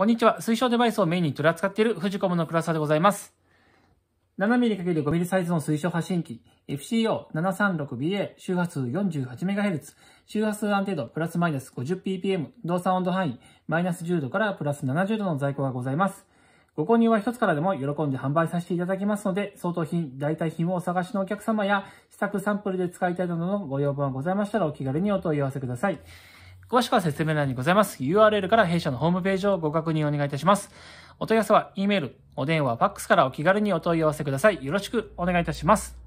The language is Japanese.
こんにちは。推奨デバイスをメインに取り扱っているフジコムの倉沢でございます。7mm×5mm サイズの推奨発信機、FCO736BA、周波数 48MHz、周波数安定度プラスマイナス 50ppm、動作温度範囲、マイナス10度からプラス70度の在庫がございます。ご購入は一つからでも喜んで販売させていただきますので、相当品、代替品をお探しのお客様や、試作サンプルで使いたいなどのご要望がございましたらお気軽にお問い合わせください。詳しくは説明欄にございます。URL から弊社のホームページをご確認お願いいたします。お問い合わせは、E メール、お電話、ファックスからお気軽にお問い合わせください。よろしくお願いいたします。